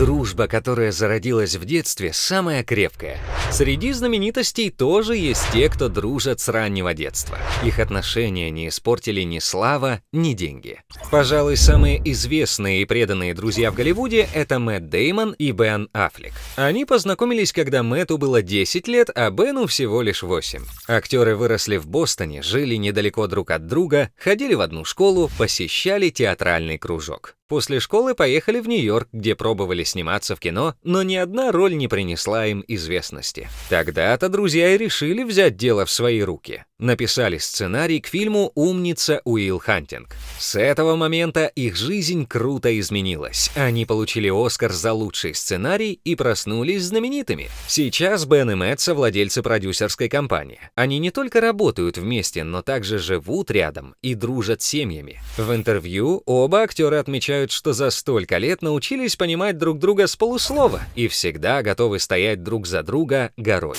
Дружба, которая зародилась в детстве, самая крепкая. Среди знаменитостей тоже есть те, кто дружат с раннего детства. Их отношения не испортили ни слава, ни деньги. Пожалуй, самые известные и преданные друзья в Голливуде — это Мэтт Деймон и Бен Аффлек. Они познакомились, когда Мэтту было 10 лет, а Бену всего лишь 8. Актеры выросли в Бостоне, жили недалеко друг от друга, ходили в одну школу, посещали театральный кружок. После школы поехали в Нью-Йорк, где пробовали сниматься в кино, но ни одна роль не принесла им известности. Тогда-то друзья и решили взять дело в свои руки написали сценарий к фильму «Умница Уилл Хантинг». С этого момента их жизнь круто изменилась. Они получили «Оскар» за лучший сценарий и проснулись знаменитыми. Сейчас Бен и Мэтт совладельцы продюсерской компании. Они не только работают вместе, но также живут рядом и дружат семьями. В интервью оба актера отмечают, что за столько лет научились понимать друг друга с полуслова и всегда готовы стоять друг за друга горой.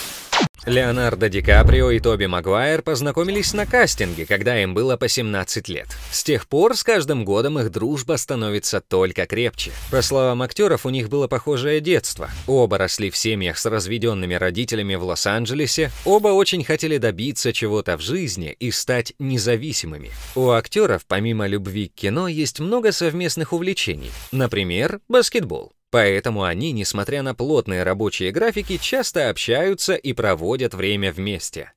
Леонардо Ди Каприо и Тоби Магуайр познакомились на кастинге, когда им было по 17 лет. С тех пор с каждым годом их дружба становится только крепче. По словам актеров, у них было похожее детство. Оба росли в семьях с разведенными родителями в Лос-Анджелесе, оба очень хотели добиться чего-то в жизни и стать независимыми. У актеров, помимо любви к кино, есть много совместных увлечений. Например, баскетбол. Поэтому они, несмотря на плотные рабочие графики, часто общаются и проводят время вместе.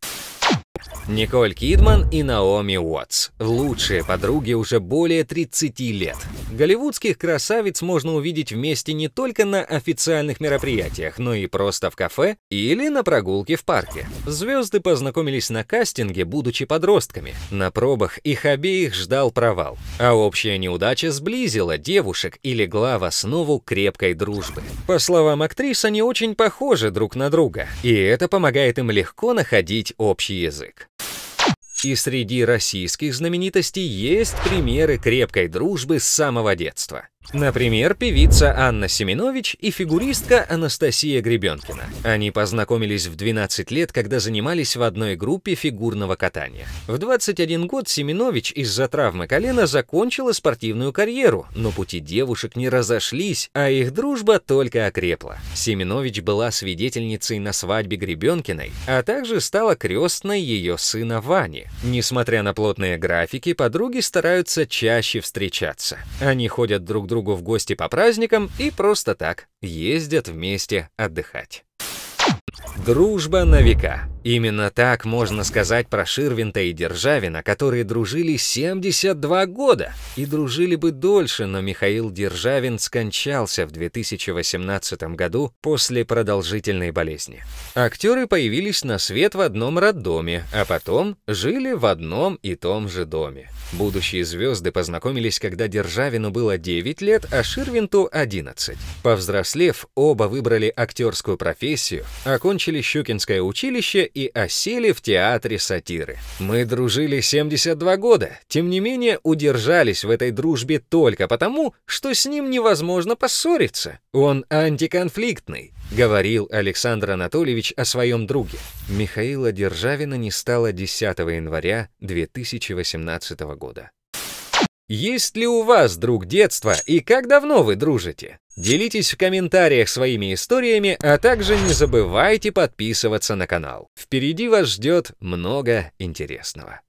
Николь Кидман и Наоми Уотс. Лучшие подруги уже более 30 лет. Голливудских красавиц можно увидеть вместе не только на официальных мероприятиях, но и просто в кафе или на прогулке в парке. Звезды познакомились на кастинге, будучи подростками. На пробах их обеих ждал провал. А общая неудача сблизила девушек и легла в основу крепкой дружбы. По словам актрис, они очень похожи друг на друга, и это помогает им легко находить общий язык. И среди российских знаменитостей есть примеры крепкой дружбы с самого детства. Например, певица Анна Семенович и фигуристка Анастасия Гребенкина. Они познакомились в 12 лет, когда занимались в одной группе фигурного катания. В 21 год Семенович из-за травмы колена закончила спортивную карьеру, но пути девушек не разошлись, а их дружба только окрепла. Семенович была свидетельницей на свадьбе Гребенкиной, а также стала крестной ее сына Вани. Несмотря на плотные графики, подруги стараются чаще встречаться. Они ходят друг другу другу в гости по праздникам и просто так ездят вместе отдыхать. Дружба на века. Именно так можно сказать про Ширвинта и Державина, которые дружили 72 года. И дружили бы дольше, но Михаил Державин скончался в 2018 году после продолжительной болезни. Актеры появились на свет в одном роддоме, а потом жили в одном и том же доме. Будущие звезды познакомились, когда Державину было 9 лет, а Ширвинту 11. Повзрослев, оба выбрали актерскую профессию, а окончили Щукинское училище и осели в театре сатиры. Мы дружили 72 года, тем не менее удержались в этой дружбе только потому, что с ним невозможно поссориться. Он антиконфликтный, говорил Александр Анатольевич о своем друге. Михаила Державина не стало 10 января 2018 года. Есть ли у вас друг детства и как давно вы дружите? Делитесь в комментариях своими историями, а также не забывайте подписываться на канал. Впереди вас ждет много интересного.